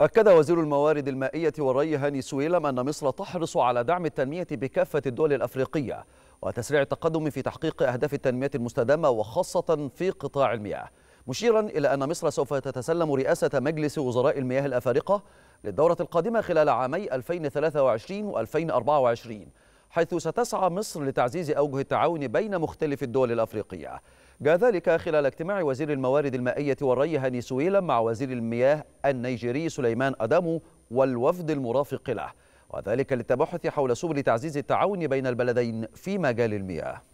أكد وزير الموارد المائية والري هاني سويلم أن مصر تحرص على دعم التنمية بكافة الدول الأفريقية وتسريع التقدم في تحقيق أهداف التنمية المستدامة وخاصة في قطاع المياه مشيرا إلى أن مصر سوف تتسلم رئاسة مجلس وزراء المياه الأفارقة للدورة القادمة خلال عامي 2023 و 2024 حيث ستسعى مصر لتعزيز أوجه التعاون بين مختلف الدول الأفريقية جاء ذلك خلال اجتماع وزير الموارد المائية والري هاني سويلم مع وزير المياه النيجيري سليمان أدامو والوفد المرافق له وذلك للتبحث حول سبل تعزيز التعاون بين البلدين في مجال المياه